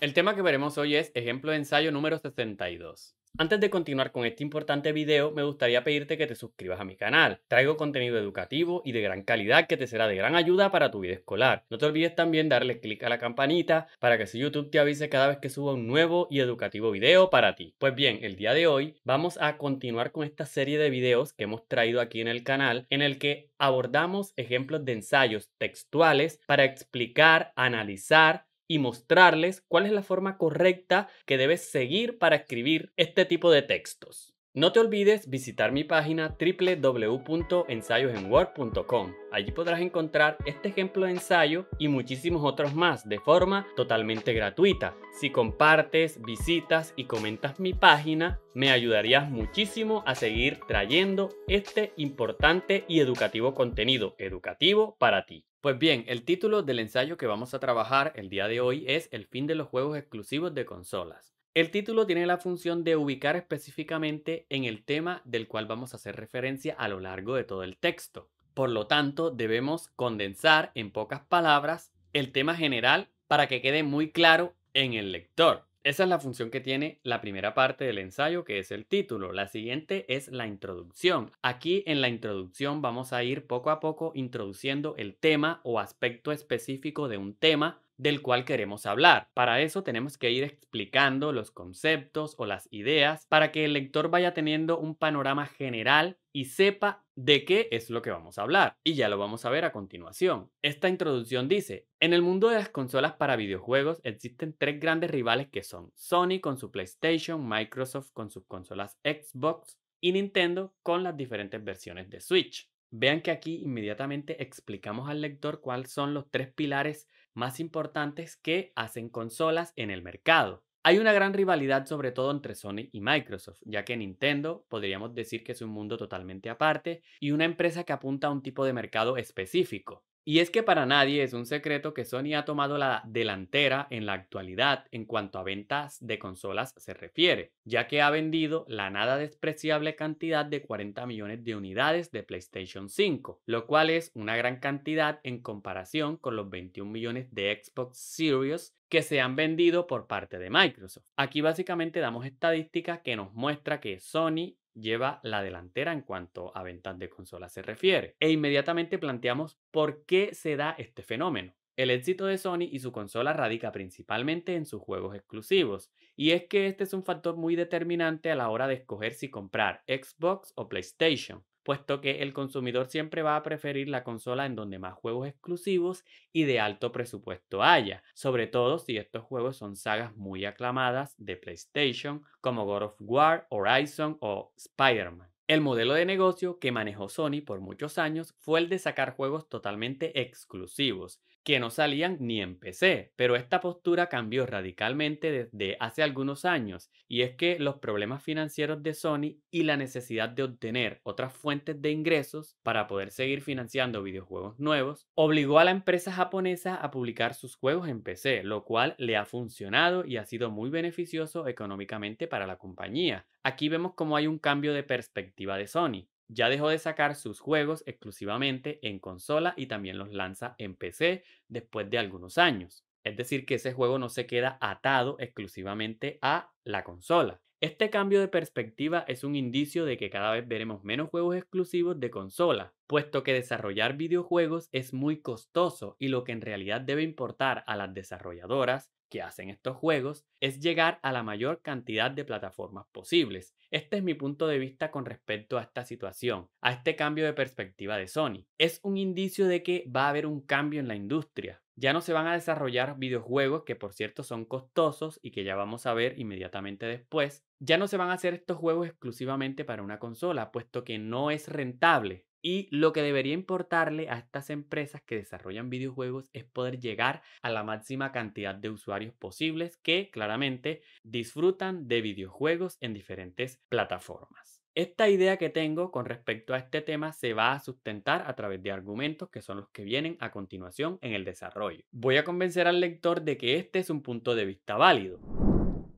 El tema que veremos hoy es ejemplo de ensayo número 62. Antes de continuar con este importante video, me gustaría pedirte que te suscribas a mi canal. Traigo contenido educativo y de gran calidad que te será de gran ayuda para tu vida escolar. No te olvides también darle clic a la campanita para que si YouTube te avise cada vez que suba un nuevo y educativo video para ti. Pues bien, el día de hoy vamos a continuar con esta serie de videos que hemos traído aquí en el canal en el que abordamos ejemplos de ensayos textuales para explicar, analizar y mostrarles cuál es la forma correcta que debes seguir para escribir este tipo de textos. No te olvides visitar mi página www.ensayosenword.com. Allí podrás encontrar este ejemplo de ensayo y muchísimos otros más de forma totalmente gratuita. Si compartes, visitas y comentas mi página, me ayudarías muchísimo a seguir trayendo este importante y educativo contenido educativo para ti. Pues bien, el título del ensayo que vamos a trabajar el día de hoy es El fin de los juegos exclusivos de consolas. El título tiene la función de ubicar específicamente en el tema del cual vamos a hacer referencia a lo largo de todo el texto. Por lo tanto, debemos condensar en pocas palabras el tema general para que quede muy claro en el lector. Esa es la función que tiene la primera parte del ensayo, que es el título. La siguiente es la introducción. Aquí en la introducción vamos a ir poco a poco introduciendo el tema o aspecto específico de un tema del cual queremos hablar. Para eso tenemos que ir explicando los conceptos o las ideas para que el lector vaya teniendo un panorama general y sepa de qué es lo que vamos a hablar, y ya lo vamos a ver a continuación. Esta introducción dice, en el mundo de las consolas para videojuegos existen tres grandes rivales que son Sony con su PlayStation, Microsoft con sus consolas Xbox y Nintendo con las diferentes versiones de Switch. Vean que aquí inmediatamente explicamos al lector cuáles son los tres pilares más importantes que hacen consolas en el mercado. Hay una gran rivalidad sobre todo entre Sony y Microsoft, ya que Nintendo podríamos decir que es un mundo totalmente aparte y una empresa que apunta a un tipo de mercado específico. Y es que para nadie es un secreto que Sony ha tomado la delantera en la actualidad en cuanto a ventas de consolas se refiere, ya que ha vendido la nada despreciable cantidad de 40 millones de unidades de PlayStation 5, lo cual es una gran cantidad en comparación con los 21 millones de Xbox Series que se han vendido por parte de Microsoft. Aquí básicamente damos estadísticas que nos muestra que Sony lleva la delantera en cuanto a ventas de consolas se refiere. E inmediatamente planteamos por qué se da este fenómeno. El éxito de Sony y su consola radica principalmente en sus juegos exclusivos, y es que este es un factor muy determinante a la hora de escoger si comprar Xbox o PlayStation puesto que el consumidor siempre va a preferir la consola en donde más juegos exclusivos y de alto presupuesto haya, sobre todo si estos juegos son sagas muy aclamadas de PlayStation como God of War, Horizon o Spider-Man. El modelo de negocio que manejó Sony por muchos años fue el de sacar juegos totalmente exclusivos, que no salían ni en PC, pero esta postura cambió radicalmente desde hace algunos años y es que los problemas financieros de Sony y la necesidad de obtener otras fuentes de ingresos para poder seguir financiando videojuegos nuevos obligó a la empresa japonesa a publicar sus juegos en PC, lo cual le ha funcionado y ha sido muy beneficioso económicamente para la compañía. Aquí vemos cómo hay un cambio de perspectiva de Sony ya dejó de sacar sus juegos exclusivamente en consola y también los lanza en PC después de algunos años. Es decir, que ese juego no se queda atado exclusivamente a la consola. Este cambio de perspectiva es un indicio de que cada vez veremos menos juegos exclusivos de consola, puesto que desarrollar videojuegos es muy costoso y lo que en realidad debe importar a las desarrolladoras que hacen estos juegos es llegar a la mayor cantidad de plataformas posibles. Este es mi punto de vista con respecto a esta situación, a este cambio de perspectiva de Sony. Es un indicio de que va a haber un cambio en la industria, ya no se van a desarrollar videojuegos que por cierto son costosos y que ya vamos a ver inmediatamente después. Ya no se van a hacer estos juegos exclusivamente para una consola, puesto que no es rentable. Y lo que debería importarle a estas empresas que desarrollan videojuegos es poder llegar a la máxima cantidad de usuarios posibles que claramente disfrutan de videojuegos en diferentes plataformas. Esta idea que tengo con respecto a este tema se va a sustentar a través de argumentos que son los que vienen a continuación en el desarrollo. Voy a convencer al lector de que este es un punto de vista válido.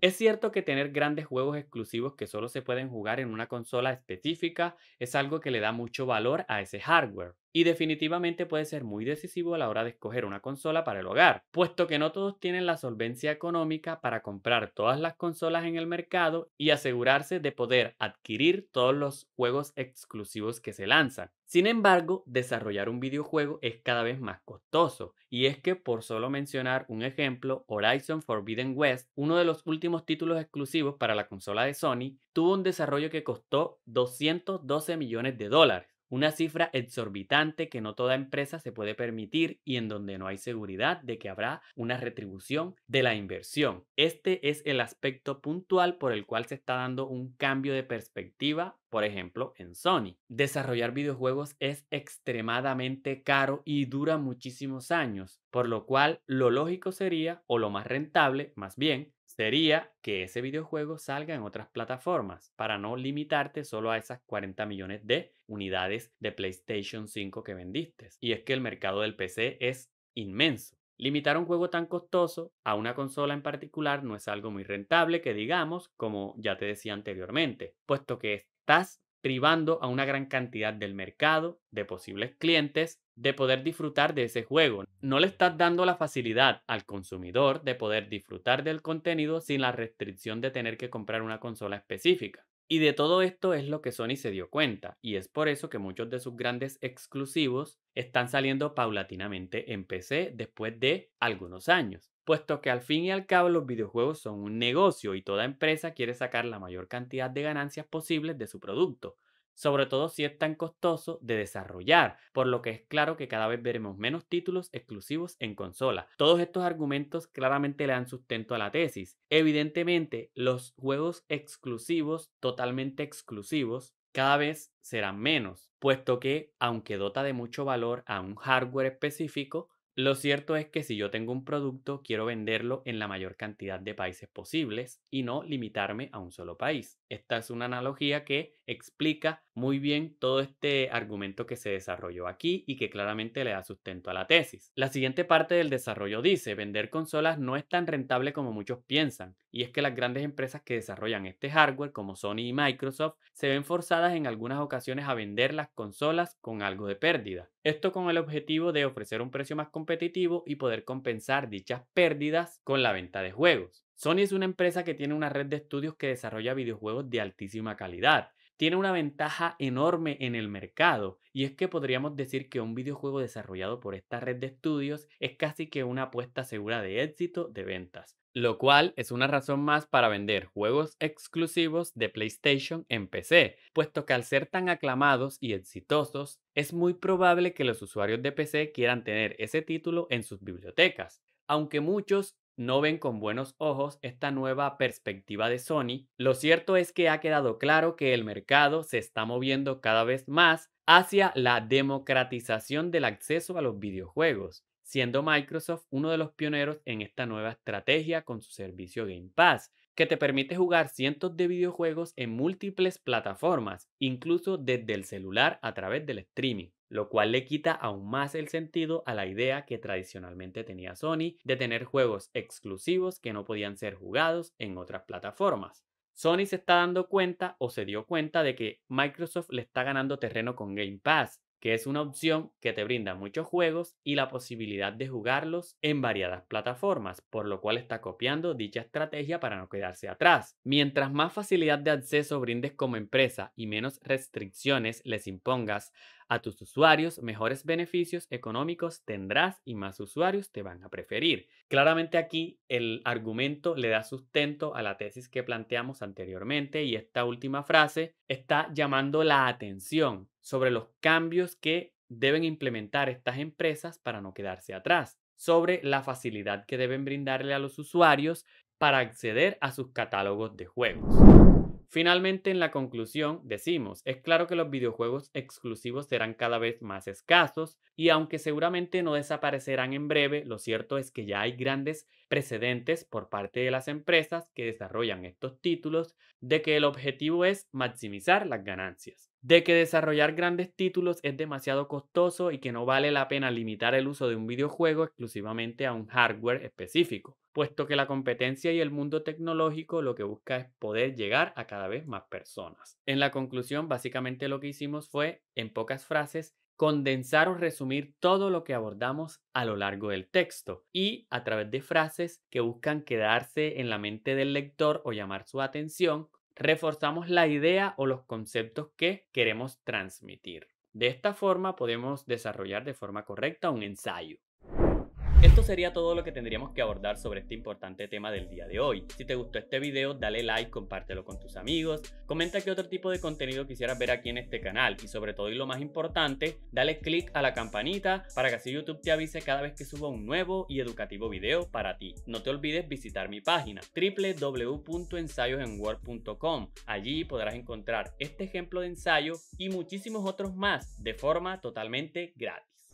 Es cierto que tener grandes juegos exclusivos que solo se pueden jugar en una consola específica es algo que le da mucho valor a ese hardware, y definitivamente puede ser muy decisivo a la hora de escoger una consola para el hogar, puesto que no todos tienen la solvencia económica para comprar todas las consolas en el mercado y asegurarse de poder adquirir todos los juegos exclusivos que se lanzan. Sin embargo, desarrollar un videojuego es cada vez más costoso, y es que por solo mencionar un ejemplo, Horizon Forbidden West, uno de los últimos títulos exclusivos para la consola de Sony, tuvo un desarrollo que costó 212 millones de dólares una cifra exorbitante que no toda empresa se puede permitir y en donde no hay seguridad de que habrá una retribución de la inversión. Este es el aspecto puntual por el cual se está dando un cambio de perspectiva por ejemplo, en Sony. Desarrollar videojuegos es extremadamente caro y dura muchísimos años, por lo cual lo lógico sería, o lo más rentable, más bien, sería que ese videojuego salga en otras plataformas para no limitarte solo a esas 40 millones de unidades de PlayStation 5 que vendiste. Y es que el mercado del PC es inmenso. Limitar un juego tan costoso a una consola en particular no es algo muy rentable que digamos, como ya te decía anteriormente, puesto que estás privando a una gran cantidad del mercado, de posibles clientes de poder disfrutar de ese juego. No le estás dando la facilidad al consumidor de poder disfrutar del contenido sin la restricción de tener que comprar una consola específica. Y de todo esto es lo que Sony se dio cuenta, y es por eso que muchos de sus grandes exclusivos están saliendo paulatinamente en PC después de algunos años, puesto que al fin y al cabo los videojuegos son un negocio y toda empresa quiere sacar la mayor cantidad de ganancias posibles de su producto sobre todo si es tan costoso de desarrollar, por lo que es claro que cada vez veremos menos títulos exclusivos en consola. Todos estos argumentos claramente le dan sustento a la tesis. Evidentemente, los juegos exclusivos, totalmente exclusivos, cada vez serán menos, puesto que, aunque dota de mucho valor a un hardware específico, lo cierto es que si yo tengo un producto, quiero venderlo en la mayor cantidad de países posibles y no limitarme a un solo país. Esta es una analogía que explica muy bien todo este argumento que se desarrolló aquí y que claramente le da sustento a la tesis. La siguiente parte del desarrollo dice, vender consolas no es tan rentable como muchos piensan, y es que las grandes empresas que desarrollan este hardware, como Sony y Microsoft, se ven forzadas en algunas ocasiones a vender las consolas con algo de pérdida. Esto con el objetivo de ofrecer un precio más competitivo y poder compensar dichas pérdidas con la venta de juegos. Sony es una empresa que tiene una red de estudios que desarrolla videojuegos de altísima calidad tiene una ventaja enorme en el mercado y es que podríamos decir que un videojuego desarrollado por esta red de estudios es casi que una apuesta segura de éxito de ventas, lo cual es una razón más para vender juegos exclusivos de PlayStation en PC, puesto que al ser tan aclamados y exitosos, es muy probable que los usuarios de PC quieran tener ese título en sus bibliotecas, aunque muchos no ven con buenos ojos esta nueva perspectiva de Sony, lo cierto es que ha quedado claro que el mercado se está moviendo cada vez más hacia la democratización del acceso a los videojuegos, siendo Microsoft uno de los pioneros en esta nueva estrategia con su servicio Game Pass, que te permite jugar cientos de videojuegos en múltiples plataformas, incluso desde el celular a través del streaming lo cual le quita aún más el sentido a la idea que tradicionalmente tenía Sony de tener juegos exclusivos que no podían ser jugados en otras plataformas. Sony se está dando cuenta o se dio cuenta de que Microsoft le está ganando terreno con Game Pass, que es una opción que te brinda muchos juegos y la posibilidad de jugarlos en variadas plataformas, por lo cual está copiando dicha estrategia para no quedarse atrás. Mientras más facilidad de acceso brindes como empresa y menos restricciones les impongas a tus usuarios, mejores beneficios económicos tendrás y más usuarios te van a preferir. Claramente aquí el argumento le da sustento a la tesis que planteamos anteriormente y esta última frase está llamando la atención sobre los cambios que deben implementar estas empresas para no quedarse atrás, sobre la facilidad que deben brindarle a los usuarios para acceder a sus catálogos de juegos. Finalmente, en la conclusión, decimos, es claro que los videojuegos exclusivos serán cada vez más escasos y aunque seguramente no desaparecerán en breve, lo cierto es que ya hay grandes precedentes por parte de las empresas que desarrollan estos títulos de que el objetivo es maximizar las ganancias de que desarrollar grandes títulos es demasiado costoso y que no vale la pena limitar el uso de un videojuego exclusivamente a un hardware específico, puesto que la competencia y el mundo tecnológico lo que busca es poder llegar a cada vez más personas. En la conclusión, básicamente lo que hicimos fue, en pocas frases, condensar o resumir todo lo que abordamos a lo largo del texto y a través de frases que buscan quedarse en la mente del lector o llamar su atención reforzamos la idea o los conceptos que queremos transmitir. De esta forma podemos desarrollar de forma correcta un ensayo sería todo lo que tendríamos que abordar sobre este importante tema del día de hoy. Si te gustó este video, dale like, compártelo con tus amigos, comenta qué otro tipo de contenido quisieras ver aquí en este canal y sobre todo y lo más importante, dale click a la campanita para que así YouTube te avise cada vez que suba un nuevo y educativo video para ti. No te olvides visitar mi página www.ensayosenword.com. Allí podrás encontrar este ejemplo de ensayo y muchísimos otros más de forma totalmente gratis.